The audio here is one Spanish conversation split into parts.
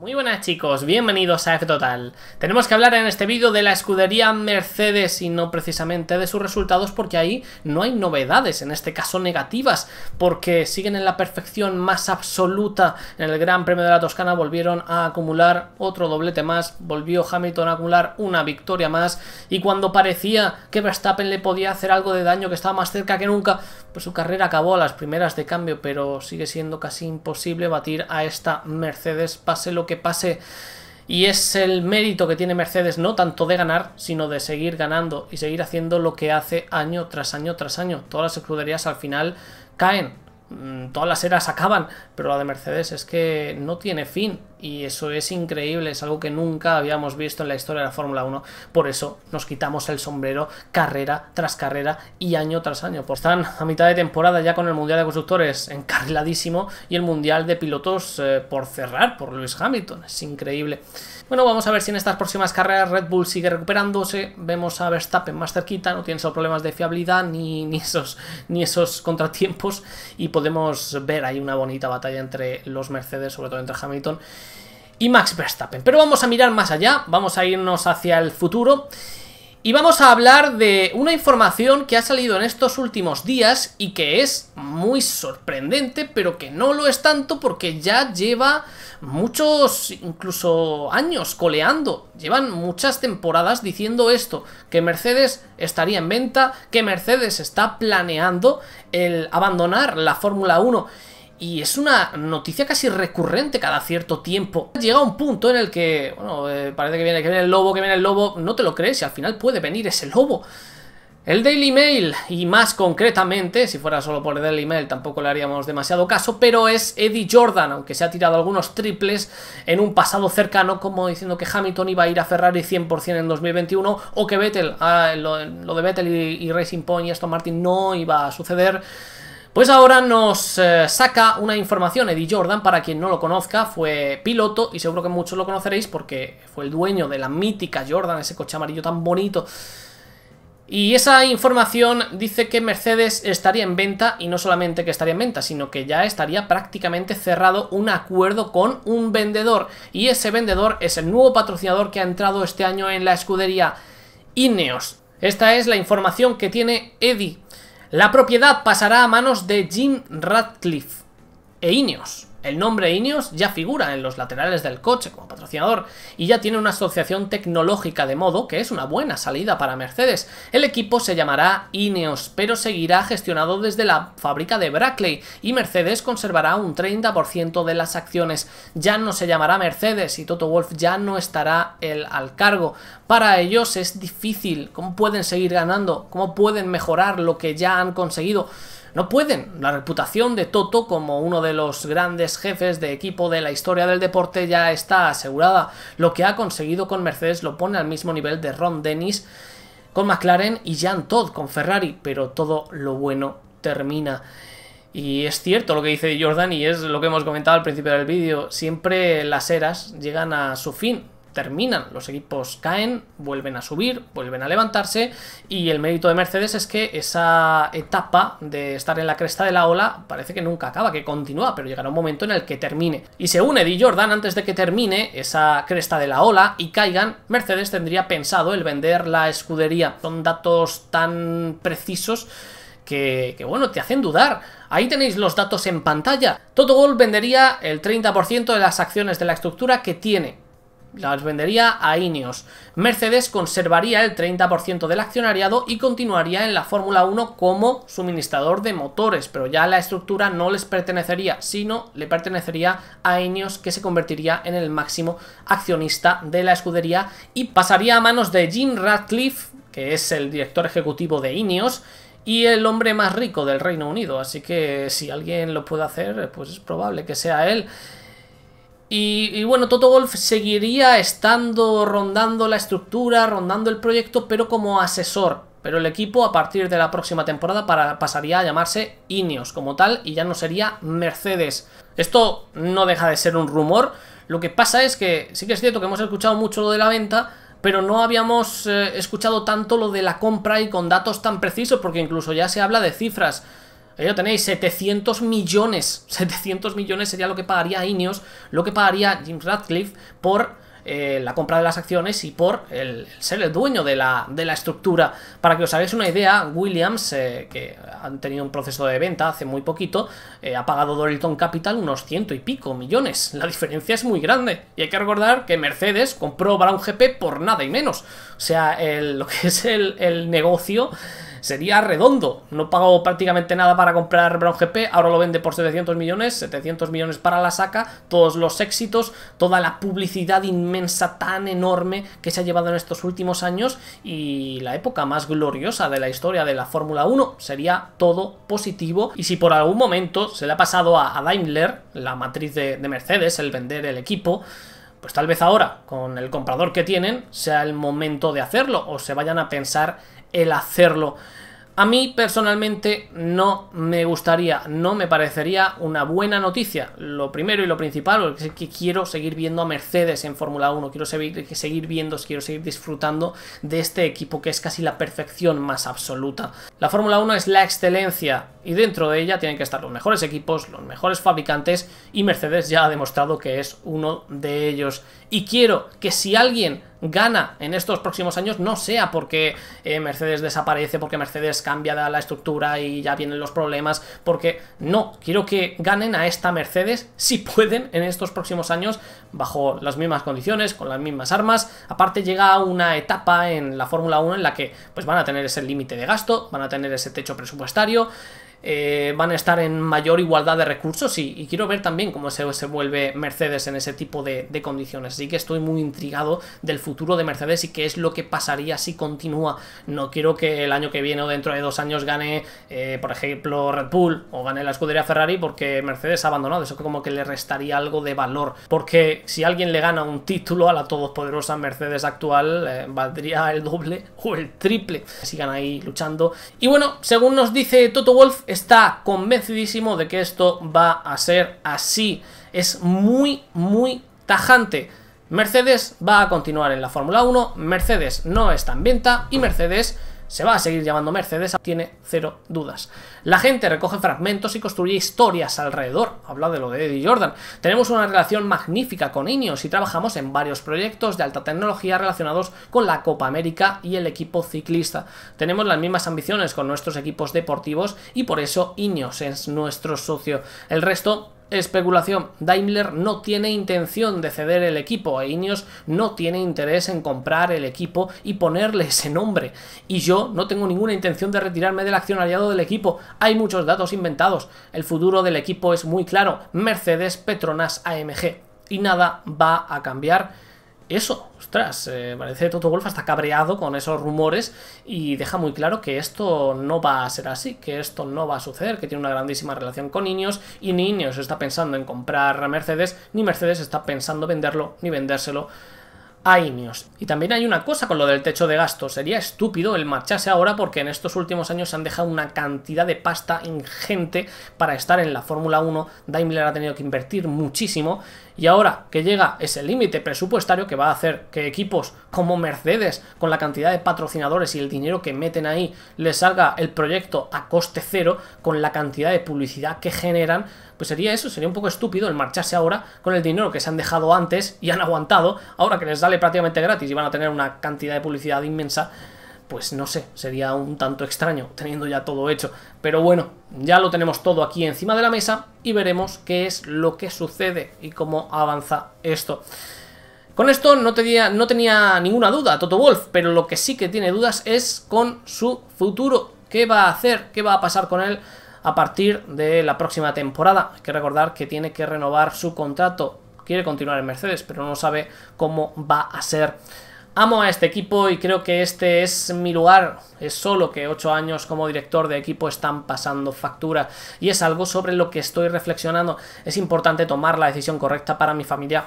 Muy buenas chicos, bienvenidos a F Total. Tenemos que hablar en este vídeo de la escudería Mercedes y no precisamente de sus resultados porque ahí no hay novedades, en este caso negativas, porque siguen en la perfección más absoluta en el Gran Premio de la Toscana, volvieron a acumular otro doblete más, volvió Hamilton a acumular una victoria más y cuando parecía que Verstappen le podía hacer algo de daño, que estaba más cerca que nunca, pues su carrera acabó a las primeras de cambio, pero sigue siendo casi imposible batir a esta Mercedes, pase lo que pase. Y es el mérito que tiene Mercedes, no tanto de ganar, sino de seguir ganando y seguir haciendo lo que hace año tras año tras año. Todas las escuderías al final caen, mm, todas las eras acaban, pero la de Mercedes es que no tiene fin y eso es increíble, es algo que nunca habíamos visto en la historia de la Fórmula 1. Por eso nos quitamos el sombrero carrera tras carrera y año tras año. Pues están a mitad de temporada ya con el Mundial de Constructores encarriladísimo y el Mundial de Pilotos eh, por cerrar por Lewis Hamilton. Es increíble. Bueno, vamos a ver si en estas próximas carreras Red Bull sigue recuperándose. Vemos a Verstappen más cerquita, no tiene esos problemas de fiabilidad ni, ni, esos, ni esos contratiempos y podemos ver ahí una bonita batalla entre los Mercedes, sobre todo entre Hamilton y Max Verstappen. Pero vamos a mirar más allá, vamos a irnos hacia el futuro y vamos a hablar de una información que ha salido en estos últimos días y que es muy sorprendente, pero que no lo es tanto porque ya lleva muchos, incluso años, coleando. Llevan muchas temporadas diciendo esto, que Mercedes estaría en venta, que Mercedes está planeando el abandonar la Fórmula 1 y es una noticia casi recurrente cada cierto tiempo. Llega un punto en el que, bueno, eh, parece que viene, que viene el lobo, que viene el lobo, no te lo crees y al final puede venir ese lobo. El Daily Mail, y más concretamente, si fuera solo por el Daily Mail tampoco le haríamos demasiado caso, pero es Eddie Jordan, aunque se ha tirado algunos triples en un pasado cercano, como diciendo que Hamilton iba a ir a Ferrari 100% en 2021, o que Vettel, ah, lo, de Vettel y, Racing Point y Aston Martin no iba a suceder. Pues ahora nos eh, saca una información, Eddie Jordan, para quien no lo conozca, fue piloto y seguro que muchos lo conoceréis porque fue el dueño de la mítica Jordan, ese coche amarillo tan bonito. Y esa información dice que Mercedes estaría en venta y no solamente que estaría en venta, sino que ya estaría prácticamente cerrado un acuerdo con un vendedor. Y ese vendedor es el nuevo patrocinador que ha entrado este año en la escudería Ineos. Esta es la información que tiene Eddie. La propiedad pasará a manos de Jim Radcliffe e Ineos. El nombre Ineos ya figura en los laterales del coche como patrocinador y ya tiene una asociación tecnológica de modo que es una buena salida para Mercedes. El equipo se llamará Ineos, pero seguirá gestionado desde la fábrica de Brackley y Mercedes conservará un 30% de las acciones. Ya no se llamará Mercedes y Toto Wolf ya no estará él al cargo para ellos es difícil. ¿Cómo pueden seguir ganando? ¿Cómo pueden mejorar lo que ya han conseguido? No pueden. La reputación de Toto como uno de los grandes jefes de equipo de la historia del deporte ya está asegurada. Lo que ha conseguido con Mercedes lo pone al mismo nivel de Ron Dennis con McLaren y Jean Todd con Ferrari, pero todo lo bueno termina. Y es cierto lo que dice Jordan y es lo que hemos comentado al principio del vídeo, siempre las eras llegan a su fin, terminan, los equipos caen, vuelven a subir, vuelven a levantarse y el mérito de Mercedes es que esa etapa de estar en la cresta de la ola parece que nunca acaba, que continúa, pero llegará un momento en el que termine. Y según Eddie Jordan, antes de que termine esa cresta de la ola y caigan, Mercedes tendría pensado el vender la escudería. Son datos tan precisos que, bueno, te hacen dudar. Ahí tenéis los datos en pantalla. Gold vendería el 30% de las acciones de la estructura que tiene las vendería a Ineos. Mercedes conservaría el 30% del accionariado y continuaría en la Fórmula 1 como suministrador de motores, pero ya la estructura no les pertenecería, sino le pertenecería a Ineos que se convertiría en el máximo accionista de la escudería y pasaría a manos de Jim Ratcliffe, que es el director ejecutivo de Ineos, y el hombre más rico del Reino Unido, así que si alguien lo puede hacer, pues es probable que sea él. Y, bueno, Toto Golf seguiría estando rondando la estructura, rondando el proyecto, pero como asesor. Pero el equipo a partir de la próxima temporada para, pasaría a llamarse Ineos como tal y ya no sería Mercedes. Esto no deja de ser un rumor. Lo que pasa es que sí que es cierto que hemos escuchado mucho lo de la venta, pero no habíamos eh, escuchado tanto lo de la compra y con datos tan precisos, porque incluso ya se habla de cifras. Ahí tenéis, 700 millones. 700 millones sería lo que pagaría Ineos, lo que pagaría Jim Radcliffe por eh, la compra de las acciones y por el, ser el dueño de la, estructura. Para que os hagáis una idea, Williams, eh, que han tenido un proceso de venta hace muy poquito, eh, ha pagado Dorilton Capital unos ciento y pico millones. La diferencia es muy grande. Y hay que recordar que Mercedes compró Brown GP por nada y menos. O sea, lo que es el, el negocio sería redondo. No pagó prácticamente nada para comprar Brown GP, ahora lo vende por 700 millones, 700 millones para la saca, todos los éxitos, toda la publicidad inmensa tan enorme que se ha llevado en estos últimos años y la época más gloriosa de la historia de la Fórmula 1 sería todo positivo y si por algún momento se le ha pasado a, Daimler, la matriz de, de Mercedes, el vender el equipo, pues tal vez ahora, con el comprador que tienen, sea el momento de hacerlo o se vayan a pensar el hacerlo. A mí personalmente no me gustaría, no me parecería una buena noticia. Lo primero y lo principal es que quiero seguir viendo a Mercedes en Fórmula 1, quiero seguir, viendo, quiero seguir disfrutando de este equipo que es casi la perfección más absoluta. La Fórmula 1 es la excelencia y dentro de ella tienen que estar los mejores equipos, los mejores fabricantes y Mercedes ya ha demostrado que es uno de ellos. Y quiero que si alguien gana en estos próximos años no sea porque eh, Mercedes desaparece, porque Mercedes cambia la estructura y ya vienen los problemas, porque no, quiero que ganen a esta Mercedes si pueden en estos próximos años bajo las mismas condiciones, con las mismas armas. Aparte llega una etapa en la Fórmula 1 en la que pues van a tener ese límite de gasto, van a tener ese techo presupuestario eh, van a estar en mayor igualdad de recursos y, quiero ver también cómo se, vuelve Mercedes en ese tipo de, condiciones. Así que estoy muy intrigado del futuro de Mercedes y qué es lo que pasaría si continúa. No quiero que el año que viene o dentro de dos años gane, eh, por ejemplo, Red Bull o gane la escudería Ferrari porque Mercedes ha abandonado. Eso como que le restaría algo de valor. Porque si alguien le gana un título a la todopoderosa Mercedes actual, eh, valdría el doble o el triple. Sigan ahí luchando. Y bueno, según nos dice Toto Wolf, está convencidísimo de que esto va a ser así. Es muy, muy tajante. Mercedes va a continuar en la Fórmula 1, Mercedes no está en venta y Mercedes se va a seguir llamando Mercedes, tiene cero dudas. La gente recoge fragmentos y construye historias alrededor. Habla de lo de Eddie Jordan. Tenemos una relación magnífica con Ineos y trabajamos en varios proyectos de alta tecnología relacionados con la Copa América y el equipo ciclista. Tenemos las mismas ambiciones con nuestros equipos deportivos y por eso Ineos es nuestro socio. El resto Especulación. Daimler no tiene intención de ceder el equipo e Ineos no tiene interés en comprar el equipo y ponerle ese nombre. Y yo no tengo ninguna intención de retirarme del accionariado del equipo. Hay muchos datos inventados. El futuro del equipo es muy claro. Mercedes, Petronas, AMG. Y nada va a cambiar eso, ostras, eh, parece que Toto Wolf está cabreado con esos rumores y deja muy claro que esto no va a ser así, que esto no va a suceder, que tiene una grandísima relación con niños y niños está pensando en comprar a Mercedes, ni Mercedes está pensando venderlo ni vendérselo a Ineos. Y también hay una cosa con lo del techo de gasto. Sería estúpido el marcharse ahora porque en estos últimos años se han dejado una cantidad de pasta ingente para estar en la Fórmula 1. Daimler ha tenido que invertir muchísimo y ahora que llega ese límite presupuestario que va a hacer que equipos como Mercedes, con la cantidad de patrocinadores y el dinero que meten ahí, les salga el proyecto a coste cero, con la cantidad de publicidad que generan, pues sería eso, sería un poco estúpido el marcharse ahora con el dinero que se han dejado antes y han aguantado, ahora que les sale prácticamente gratis y van a tener una cantidad de publicidad inmensa, pues no sé, sería un tanto extraño teniendo ya todo hecho. Pero bueno, ya lo tenemos todo aquí encima de la mesa y veremos qué es lo que sucede y cómo avanza esto. Con esto no tenía, no tenía ninguna duda Toto Wolf, pero lo que sí que tiene dudas es con su futuro. ¿Qué va a hacer? ¿Qué va a pasar con él a partir de la próxima temporada? Hay que recordar que tiene que renovar su contrato. Quiere continuar en Mercedes, pero no sabe cómo va a ser Amo a este equipo y creo que este es mi lugar. Es solo que ocho años como director de equipo están pasando factura y es algo sobre lo que estoy reflexionando. Es importante tomar la decisión correcta para mi familia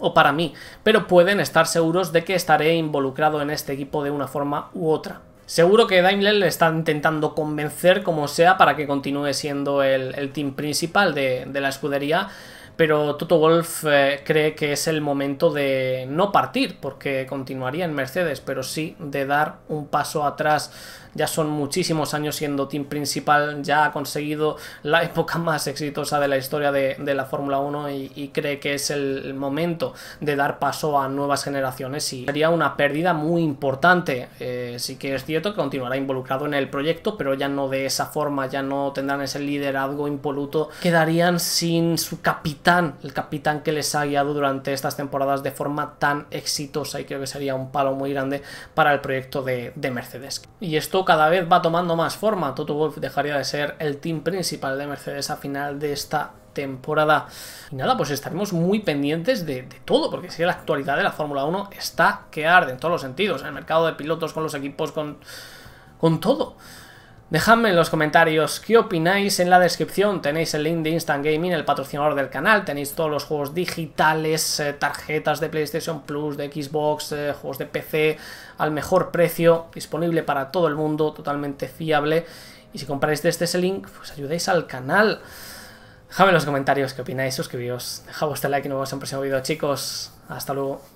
o para mí, pero pueden estar seguros de que estaré involucrado en este equipo de una forma u otra. Seguro que Daimler le está intentando convencer como sea para que continúe siendo el, el team principal de, de la escudería, pero Toto Wolf eh, cree que es el momento de no partir, porque continuaría en Mercedes, pero sí de dar un paso atrás ya son muchísimos años siendo team principal, ya ha conseguido la época más exitosa de la historia de, la Fórmula 1 y, cree que es el momento de dar paso a nuevas generaciones y sería una pérdida muy importante. Eh, sí que es cierto que continuará involucrado en el proyecto, pero ya no de esa forma, ya no tendrán ese liderazgo impoluto, quedarían sin su capitán, el capitán que les ha guiado durante estas temporadas de forma tan exitosa y creo que sería un palo muy grande para el proyecto de, de Mercedes. Y esto cada vez va tomando más forma. Toto Wolf dejaría de ser el team principal de Mercedes a final de esta temporada. Y nada, pues estaremos muy pendientes de, todo, porque si la actualidad de la Fórmula 1 está que arde en todos los sentidos, en el mercado de pilotos, con los equipos, con, con todo. Dejadme en los comentarios qué opináis. En la descripción tenéis el link de Instant Gaming, el patrocinador del canal. Tenéis todos los juegos digitales, eh, tarjetas de PlayStation Plus, de Xbox, eh, juegos de PC al mejor precio, disponible para todo el mundo, totalmente fiable. Y si compráis desde este ese link, pues ayudáis al canal. Dejadme en los comentarios qué opináis, suscribíos, dejad vuestro like y nos vemos en el próximo vídeo, chicos. Hasta luego.